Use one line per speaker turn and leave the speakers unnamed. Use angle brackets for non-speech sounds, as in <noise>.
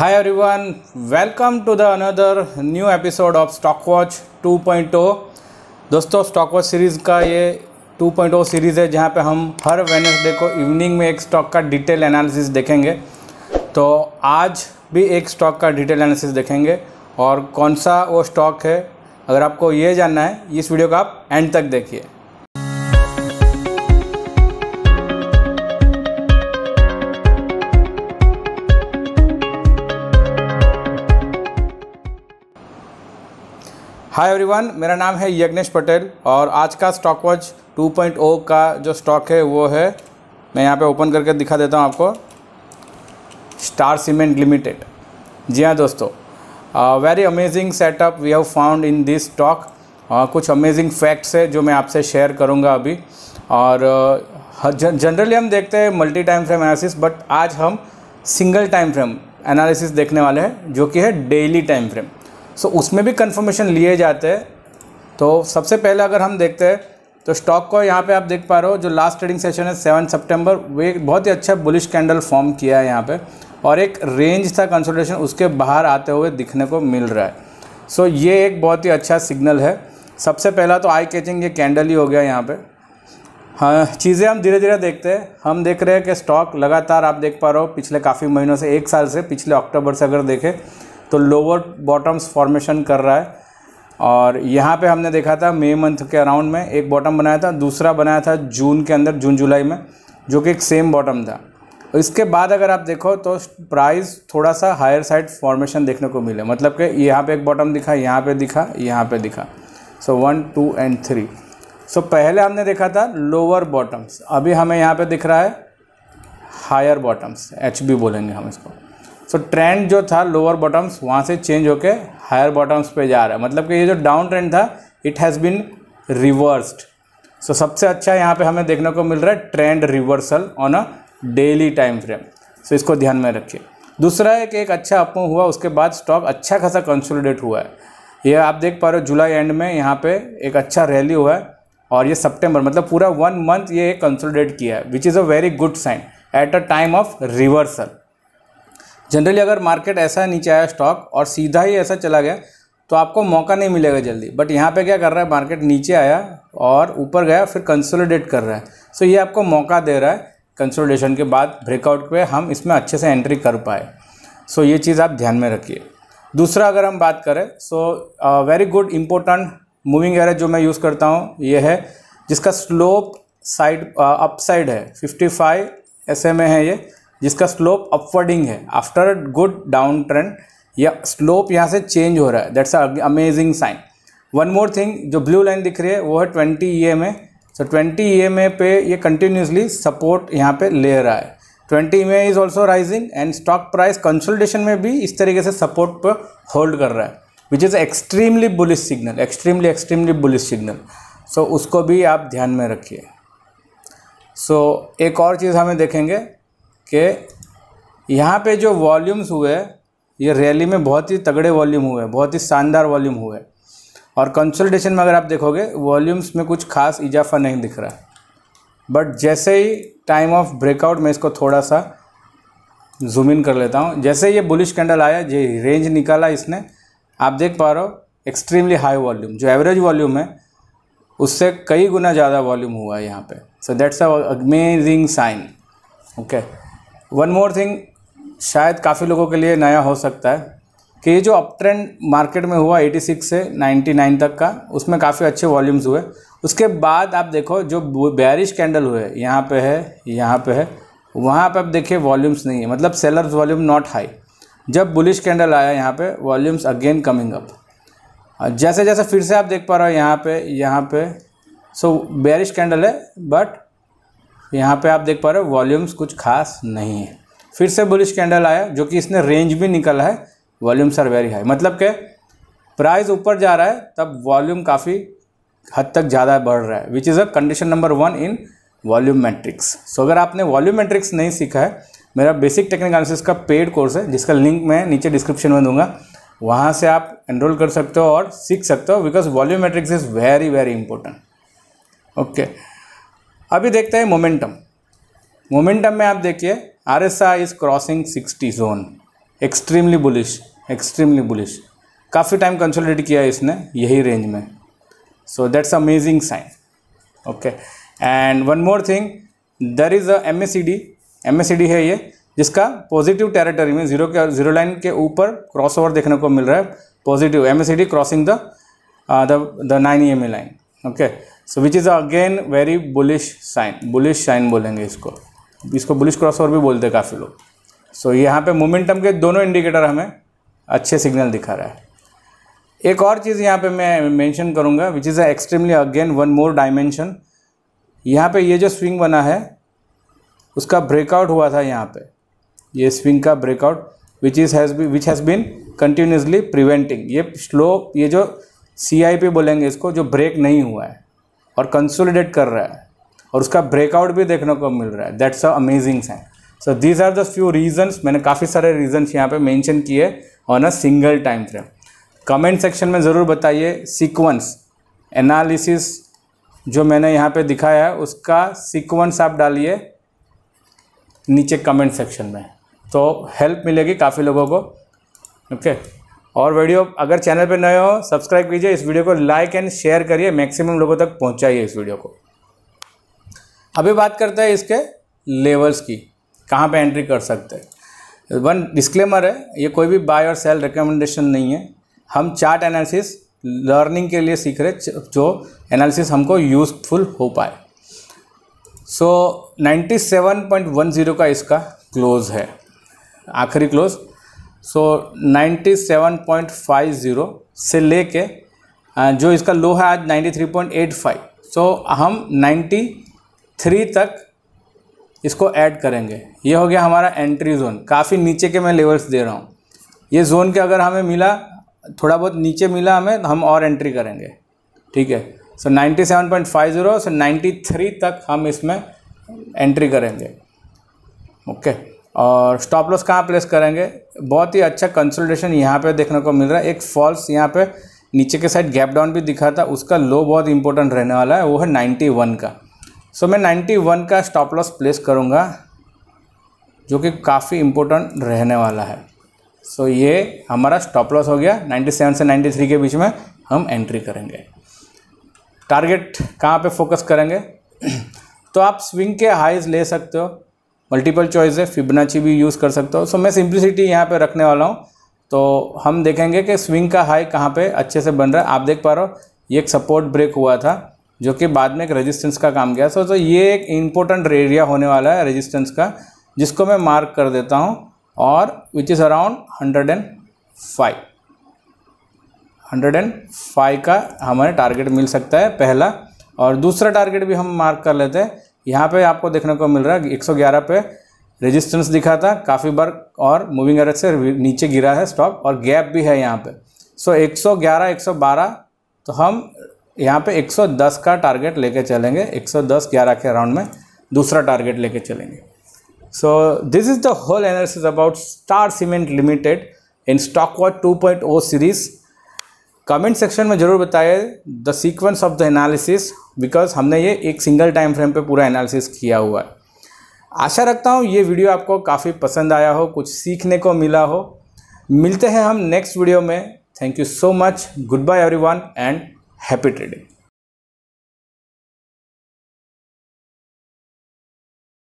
To the another new episode of stock watch two point 2.0. दोस्तों stock watch series का ये 2.0 series है जहाँ पे हम हर वेनसडे को इवनिंग में एक स्टॉक का डिटेल एनालिसिस देखेंगे तो आज भी एक स्टॉक का डिटेल एनालिसिस देखेंगे और कौन सा वो स्टॉक है अगर आपको ये जानना है इस वीडियो को आप एंड तक देखिए हाय एवरीवन मेरा नाम है यज्ञेश पटेल और आज का स्टॉक वॉच टू का जो स्टॉक है वो है मैं यहाँ पे ओपन करके दिखा देता हूँ आपको स्टार सीमेंट लिमिटेड जी हाँ दोस्तों very amazing setup we have found in this stock कुछ अमेजिंग फैक्ट्स है जो मैं आपसे शेयर करूँगा अभी और जनरली हम देखते हैं multi time frame analysis but आज हम सिंगल टाइम फ्रेम एनालिसिस देखने वाले हैं जो कि है daily time frame so so, उसमें भी कन्फर्मेशन लिए जाते हैं तो सबसे पहले अगर हम देखते हैं तो स्टॉक को यहाँ पे आप देख पा रहे हो जो लास्ट ट्रेडिंग सेशन है सेवन सितंबर वे बहुत ही अच्छा बुलिश कैंडल फॉर्म किया है यहाँ पे और एक रेंज था कंसोलिडेशन उसके बाहर आते हुए दिखने को मिल रहा है सो so, ये एक बहुत ही अच्छा सिग्नल है सबसे पहला तो आई कैचिंग ये कैंडल ही हो गया यहाँ पर हाँ चीज़ें हम धीरे धीरे देखते हैं हम देख रहे हैं कि स्टॉक लगातार आप देख पा रहे हो पिछले काफ़ी महीनों से एक साल से पिछले अक्टूबर से अगर देखें तो लोअर बॉटम्स फॉर्मेशन कर रहा है और यहाँ पे हमने देखा था मई मंथ के अराउंड में एक बॉटम बनाया था दूसरा बनाया था जून के अंदर जून जुलाई में जो कि एक सेम बॉटम था इसके बाद अगर आप देखो तो प्राइस थोड़ा सा हायर साइड फॉर्मेशन देखने को मिले मतलब कि यहाँ पे एक बॉटम दिखा यहाँ पे दिखा यहाँ पे दिखा so one two and three so पहले हमने देखा था लोअर बॉटम्स अभी हमें यहाँ पे दिख रहा है हायर बॉटम्स एच बोलेंगे हम इसको सो so, ट्रेंड जो था लोअर बॉटम्स वहाँ से चेंज होकर हायर बॉटम्स पे जा रहा है मतलब कि ये जो डाउन ट्रेंड था it has been reversed so सबसे अच्छा यहाँ पे हमें देखने को मिल रहा है trend reversal on a daily time frame so इसको ध्यान में रखिए दूसरा है कि एक अच्छा अपमूव हुआ उसके बाद स्टॉक अच्छा खासा कंसोलिडेट हुआ है ये आप देख पा रहे हो जुलाई एंड में यहाँ पे एक अच्छा रैली हुआ है और ये सितंबर मतलब पूरा वन मंथ ये कंसोलिडेट किया है which is a very good sign at a time of reversal generally अगर मार्केट ऐसा नीचे आया स्टॉक और सीधा ही ऐसा चला गया तो आपको मौका नहीं मिलेगा जल्दी बट यहाँ पे क्या कर रहा है मार्केट नीचे आया और ऊपर गया फिर कंसोलिडेट कर रहा है सो so ये आपको मौका दे रहा है कंसोलिडेशन के बाद ब्रेकआउट पे हम इसमें अच्छे से एंट्री कर पाए सो so ये चीज़ आप ध्यान में रखिए दूसरा अगर हम बात करें so very good important moving error जो मैं यूज़ करता हूँ ये है जिसका स्लोप साइड अप साइड है फिफ्टी ऐसे में है ये जिसका स्लोप अपवर्डिंग है आफ्टर गुड डाउन ट्रेंड या स्लोप यहाँ से चेंज हो रहा है that's amazing sign one more thing जो ब्लू लाइन दिख रही है वो है twenty E M A so twenty E M A पे ये कंटिन्यूसली सपोर्ट यहाँ पे ले रहा है twenty E M A is also rising and stock price consultation में भी इस तरीके से सपोर्ट पर होल्ड कर रहा है which is extremely bullish signal extremely extremely bullish signal so उसको भी आप ध्यान में रखिए सो so, एक और चीज़ हमें देखेंगे कि यहाँ पे जो वॉल्यूम्स हुए ये रैली में बहुत ही तगड़े वॉल्यूम हुए बहुत ही शानदार वॉल्यूम हुए और कंसोलिडेशन में अगर आप देखोगे वॉल्यूम्स में कुछ खास इजाफा नहीं दिख रहा बट जैसे ही टाइम ऑफ ब्रेकआउट में इसको थोड़ा सा जूम इन कर लेता हूँ जैसे ये बुलिश कैंडल आया ये रेंज निकाला इसने आप देख पा रहे हो एक्सट्रीमली हाई वॉल्यूम जो एवरेज वॉल्यूम है उससे कई गुना ज़्यादा वॉल्यूम हुआ है यहाँ पर so that's amazing sign okay one more thing शायद काफ़ी लोगों के लिए नया हो सकता है कि ये जो अप ट्रेंड मार्केट में हुआ 86 से 99 तक का उसमें काफ़ी अच्छे वॉल्यूम्स हुए उसके बाद आप देखो जो बैरिश कैंडल हुए यहाँ पे है यहाँ पे है वहाँ पे आप देखिए वॉल्यूम्स नहीं है मतलब सेलर्स वॉल्यूम नॉट हाई जब बुलिश कैंडल आया यहाँ पे वॉल्यूम्स अगेन कमिंग अप जैसे जैसे फिर से आप देख पा रहे हो यहाँ पे यहाँ पे सो बैरिश कैंडल है बट यहाँ पे आप देख पा रहे हो वॉल्यूम्स कुछ खास नहीं है फिर से बुलिश कैंडल आया जो कि इसने रेंज भी निकला है वॉल्यूम्स आर वेरी हाई मतलब के प्राइस ऊपर जा रहा है तब वॉल्यूम काफ़ी हद तक ज़्यादा बढ़ रहा है which is a condition number one in volume matrix so अगर आपने वॉल्यूम मैट्रिक्स नहीं सीखा है मेरा बेसिक टेक्निकल एनालिसिस का पेड कोर्स है जिसका लिंक मैं नीचे डिस्क्रिप्शन में दूंगा वहाँ से आप एनरोल कर सकते हो और सीख सकते हो because volume matrix is very very important okay अभी देखते हैं मोमेंटम मोमेंटम में आप देखिए R S I is crossing sixty zone extremely bullish extremely bullish काफ़ी टाइम कंसोलिडेट किया इसने यही रेंज में so that's amazing sign okay and one more thing there is a M S C D M S C D है ये जिसका positive territory में zero के जीरो लाइन के ऊपर क्रॉस ओवर देखने को मिल रहा है positive M S C D crossing the the nine E M A line okay so which is again very bullish sign bullish sign बोलेंगे इसको इसको बुलिश क्रॉसओवर भी बोलते हैं काफ़ी लोग सो so, यहाँ पे मोमेंटम के दोनों इंडिकेटर हमें अच्छे सिग्नल दिखा रहा है एक और चीज़ यहाँ पे मैं मेंशन करूँगा which is a extremely again one more dimension यहाँ पे ये जो स्विंग बना है उसका ब्रेकआउट हुआ था यहाँ पे ये स्विंग का breakout which is has be which has been continuously preventing ये स्लो ये जो सी आई पी बोलेंगे इसको जो ब्रेक नहीं हुआ है और कंसोलिडेट कर रहा है और उसका ब्रेकआउट भी देखने को मिल रहा है that's amazing sign so these are the few reasons मैंने काफ़ी सारे रीजन्स यहाँ पे मेंशन किए on a single time frame comment section में ज़रूर बताइए सीक्वेंस एनालिसिस जो मैंने यहाँ पे दिखाया है उसका सीक्वेंस आप डालिए नीचे कमेंट सेक्शन में तो हेल्प मिलेगी काफ़ी लोगों को ओके okay. और वीडियो अगर चैनल पर नए हो सब्सक्राइब कीजिए इस वीडियो को लाइक एंड शेयर करिए मैक्सिमम लोगों तक पहुंचाइए इस वीडियो को अभी बात करते हैं इसके लेवल्स की कहाँ पे एंट्री कर सकते हैं वन डिस्क्लेमर है ये कोई भी बाय और सेल रिकमेंडेशन नहीं है हम चार्ट एनालिसिस लर्निंग के लिए सीख रहे जो एनालिसिस हमको यूजफुल हो पाए सो so, 97.10 का इसका क्लोज़ है आखिरी क्लोज़ सो 97.50 से लेके जो इसका लो है आज 93.85 सो हम 93 तक इसको ऐड करेंगे ये हो गया हमारा एंट्री जोन काफ़ी नीचे के मैं लेवल्स दे रहा हूँ ये जोन के अगर हमें मिला थोड़ा बहुत नीचे मिला हमें हम और एंट्री करेंगे ठीक है सो 97.50 सो 93 तक हम इसमें एंट्री करेंगे ओके okay. और स्टॉप लॉस कहाँ प्लेस करेंगे बहुत ही अच्छा कंसल्टेशन यहाँ पे देखने को मिल रहा है एक फॉल्स यहाँ पे नीचे के साइड गैप डाउन भी दिखा था उसका लो बहुत इंपॉर्टेंट रहने वाला है वो है 91 का सो मैं 91 का स्टॉप लॉस प्लेस करूँगा जो कि काफ़ी इम्पोर्टेंट रहने वाला है सो so, ये हमारा स्टॉप लॉस हो गया 97 से 93 के बीच में हम एंट्री करेंगे टारगेट कहाँ पे फोकस करेंगे <clears throat> तो आप स्विंग के हाइज ले सकते हो मल्टीपल चॉइस है फिबनाची भी यूज़ कर सकते हो सो मैं सिंप्लिसिटी यहाँ पे रखने वाला हूँ तो हम देखेंगे कि स्विंग का हाई कहाँ पे अच्छे से बन रहा है आप देख पा रहे हो ये एक सपोर्ट ब्रेक हुआ था जो कि बाद में एक रेजिस्टेंस का काम किया सो तो ये एक इम्पोर्टेंट एरिया होने वाला है रेजिस्टेंस का जिसको मैं मार्क कर देता हूँ और which is around hundred and five hundred and five का हमारे टारगेट मिल सकता है पहला और दूसरा टारगेट भी हम मार्क कर लेते हैं यहाँ पे आपको देखने को मिल रहा है 111 पे रेजिस्टेंस दिखा था काफ़ी बार और मूविंग एवरेज से नीचे गिरा है स्टॉक और गैप भी है यहाँ पे सो so, 111 112 तो हम यहाँ पे 110 का टारगेट लेके चलेंगे 110 11 के अराउंड में दूसरा टारगेट लेके चलेंगे so this is the whole analysis about star cement limited in stock watch two series comment section में ज़रूर बताए the sequence of the analysis because हमने ये एक सिंगल टाइम फ्रेम पे पूरा एनालिसिस किया हुआ है आशा रखता हूँ ये वीडियो आपको काफ़ी पसंद आया हो कुछ सीखने को मिला हो मिलते हैं हम नेक्स्ट वीडियो में thank you so much good bye every and happy trading